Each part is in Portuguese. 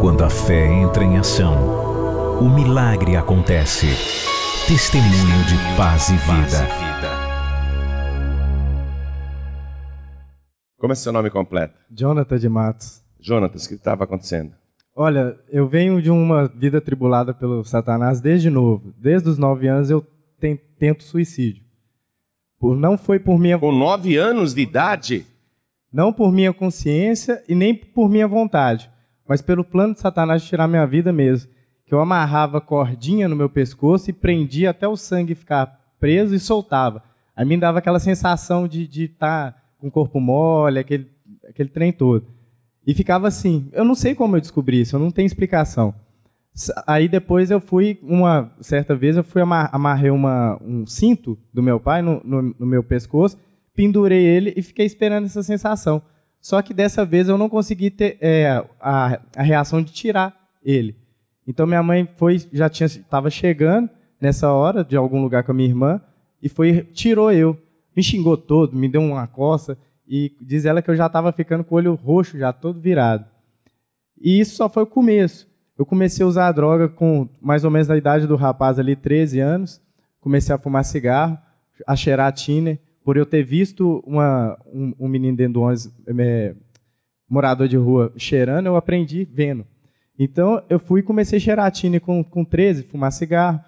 Quando a fé entra em ação, o milagre acontece. Testemunho de paz e vida. Como é seu nome completo? Jonathan de Matos. Jonathan, o que estava acontecendo? Olha, eu venho de uma vida tribulada pelo Satanás desde novo. Desde os nove anos eu tento suicídio. Por, não foi por minha. Com nove anos de idade? Não por minha consciência e nem por minha vontade mas pelo plano de Satanás de tirar minha vida mesmo, que eu amarrava cordinha no meu pescoço e prendia até o sangue ficar preso e soltava. A mim dava aquela sensação de estar tá com o corpo mole, aquele, aquele trem todo. E ficava assim. Eu não sei como eu descobri isso, eu não tenho explicação. Aí depois eu fui, uma certa vez, eu fui amar, amarrei uma, um cinto do meu pai no, no, no meu pescoço, pendurei ele e fiquei esperando essa sensação. Só que dessa vez eu não consegui ter é, a, a reação de tirar ele. Então minha mãe foi, já tinha, estava chegando nessa hora de algum lugar com a minha irmã e foi tirou eu, me xingou todo, me deu uma coça e diz ela que eu já estava ficando com o olho roxo já todo virado. E isso só foi o começo. Eu comecei a usar a droga com mais ou menos na idade do rapaz ali, 13 anos. Comecei a fumar cigarro, a cheirar tiner por eu ter visto uma, um, um, menino dentro do ônibus, é, morador de rua, cheirando, eu aprendi vendo. Então, eu fui e comecei a cheirar tine com, com 13, fumar cigarro.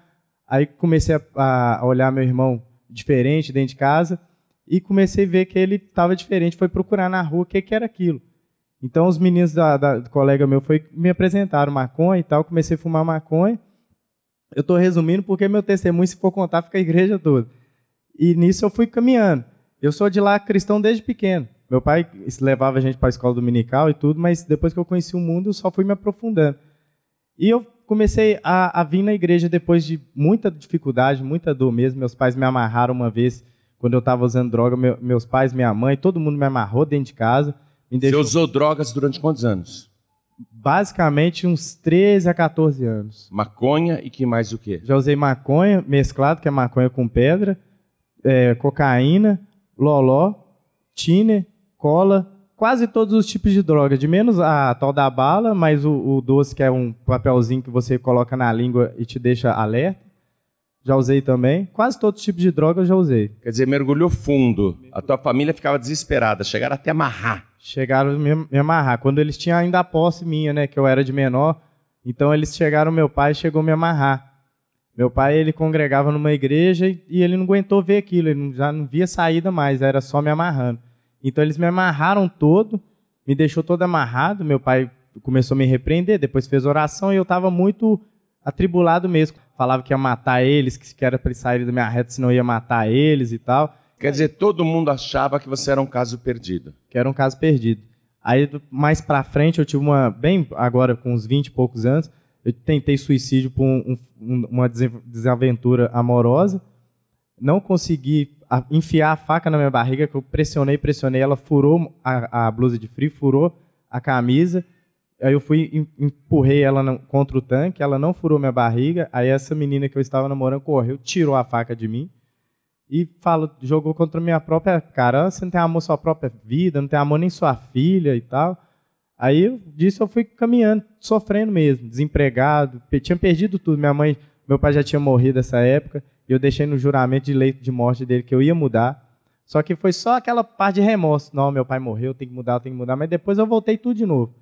Aí comecei a, a olhar meu irmão diferente dentro de casa e comecei a ver que ele estava diferente. Foi procurar na rua o que, que era aquilo. Então, os meninos da, da, do colega meu foi, me apresentaram maconha e tal. Comecei a fumar maconha. Eu estou resumindo porque meu testemunho, se for contar, fica a igreja toda. E nisso eu fui caminhando. Eu sou de lá cristão desde pequeno. Meu pai levava a gente para a escola dominical e tudo, mas depois que eu conheci o mundo, eu só fui me aprofundando. E eu comecei a, a vir na igreja depois de muita dificuldade, muita dor mesmo. Meus pais me amarraram uma vez quando eu estava usando droga. Meu, meus pais, minha mãe, todo mundo me amarrou dentro de casa. Me deixou... Você usou drogas durante quantos anos? Basicamente uns 13 a 14 anos. Maconha e que mais o quê? Já usei maconha mesclado, que é maconha com pedra é, cocaína, loló, tine, cola, quase todos os tipos de droga, de menos a tal da bala, mas o, o, doce, que é um papelzinho que você coloca na língua e te deixa alerta. Já usei também. Quase todos os tipos de droga eu já usei. Quer dizer, mergulhou fundo. A tua família ficava desesperada. Chegaram até amarrar. Chegaram a me, me amarrar. Quando eles tinham ainda a posse minha, né? Que eu era de menor. Então eles chegaram, meu pai chegou a me amarrar. Meu pai, ele congregava numa igreja e, ele não aguentou ver aquilo, ele já não via saída mais, era só me amarrando. Então eles me amarraram todo, me deixou todo amarrado, meu pai começou a me repreender, depois fez oração e eu estava muito atribulado mesmo. Falava que ia matar eles, que era para sair da minha reta, senão ia matar eles e tal. Quer dizer, todo mundo achava que você era um caso perdido. Que era um caso perdido. Aí mais para frente eu tive uma bem agora com uns 20 e poucos anos, eu tentei suicídio por um, um, uma desaventura amorosa. Não consegui enfiar a faca na minha barriga, que eu pressionei, pressionei. Ela furou a, a blusa de frio, furou a camisa. Aí eu fui, empurrei ela contra o tanque, ela não furou minha barriga. Aí essa menina que eu estava namorando correu, tirou a faca de mim e fala, jogou contra minha própria cara. Ah, você não tem amor à sua própria vida, não tem amor nem sua filha e tal. Aí disso eu fui caminhando, sofrendo mesmo, desempregado, tinha perdido tudo. Minha mãe, meu pai já tinha morrido nessa época, e eu deixei no juramento de leito de morte dele que eu ia mudar. Só que foi só aquela parte de remorso. Não, meu pai morreu, tem que mudar, tem que mudar. Mas depois eu voltei tudo de novo.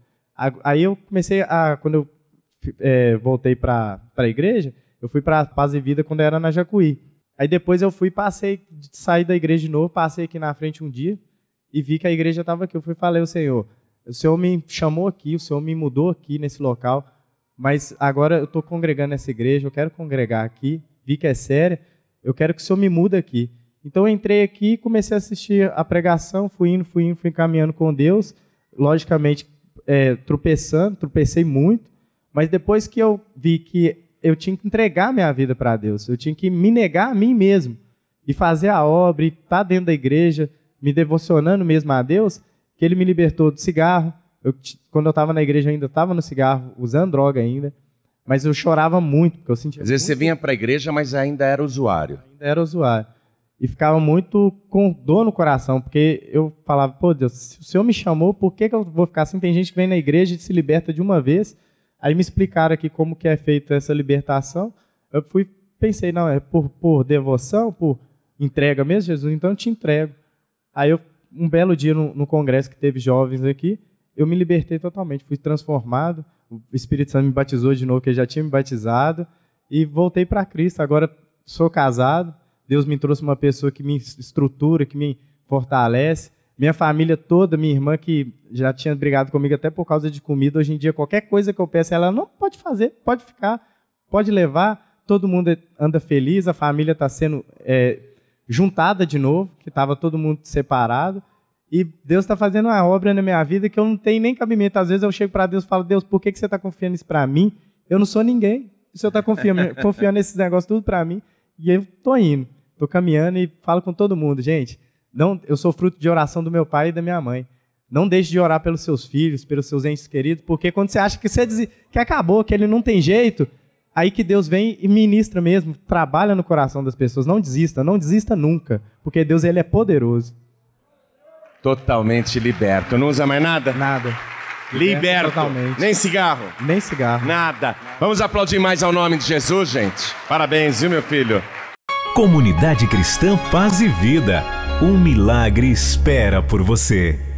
Aí eu comecei a, quando eu é, voltei para a igreja, eu fui para Paz e Vida quando era na Jacuí. Aí depois eu fui, passei, saí da igreja de novo, passei aqui na frente um dia e vi que a igreja estava aqui. Eu fui falei ao Senhor, o Senhor me chamou aqui, o Senhor me mudou aqui nesse local, mas agora eu estou congregando nessa igreja, eu quero congregar aqui, vi que é séria, eu quero que o Senhor me muda aqui. Então eu entrei aqui, e comecei a assistir a pregação, fui indo, fui indo, fui caminhando com Deus, logicamente é, tropeçando, tropecei muito, mas depois que eu vi que eu tinha que entregar minha vida para Deus, eu tinha que me negar a mim mesmo e fazer a obra, e estar tá dentro da igreja, me devocionando mesmo a Deus, que ele me libertou do cigarro. Eu, quando eu estava na igreja, eu ainda estava no cigarro, usando droga ainda. Mas eu chorava muito, porque eu sentia. Às vezes você vinha para a igreja, mas ainda era usuário. Ainda era usuário. E ficava muito com dor no coração, porque eu falava, pô Deus, se o Senhor me chamou, por que, que eu vou ficar assim? Tem gente que vem na igreja e se liberta de uma vez. Aí me explicaram aqui como que é feita essa libertação. Eu fui, pensei, não, é por, por devoção, por entrega mesmo, Jesus, então eu te entrego. Aí eu um belo dia no, no, congresso que teve jovens aqui, eu me libertei totalmente, fui transformado, o Espírito Santo me batizou de novo, que eu já tinha me batizado, e voltei para Cristo. Agora sou casado, Deus me trouxe uma pessoa que me estrutura, que me fortalece. Minha família toda, minha irmã que já tinha brigado comigo até por causa de comida, hoje em dia qualquer coisa que eu peço, ela não pode fazer, pode ficar, pode levar. Todo mundo anda feliz, a família está sendo é, juntada de novo, que estava todo mundo separado. E Deus está fazendo uma obra na minha vida que eu não tenho nem cabimento. Às vezes eu chego para Deus e falo, Deus, por que, que você está confiando isso para mim? Eu não sou ninguém. O Senhor está confiando, confiando esses negócios tudo para mim. E eu tô indo, tô caminhando e falo com todo mundo, gente. Não, eu sou fruto de oração do meu pai e da minha mãe. Não deixe de orar pelos seus filhos, pelos seus entes queridos, porque quando você acha que você diz, que acabou, que ele não tem jeito, Aí que Deus vem e ministra mesmo, trabalha no coração das pessoas. Não desista, não desista nunca, porque Deus ele é poderoso. Totalmente liberto. Não usa mais nada? Nada. Liberto. Totalmente. Nem cigarro. Nem cigarro. Nada. Vamos aplaudir mais ao nome de Jesus, gente. Parabéns, viu, meu filho? Comunidade Cristã Paz e Vida. Um milagre espera por você.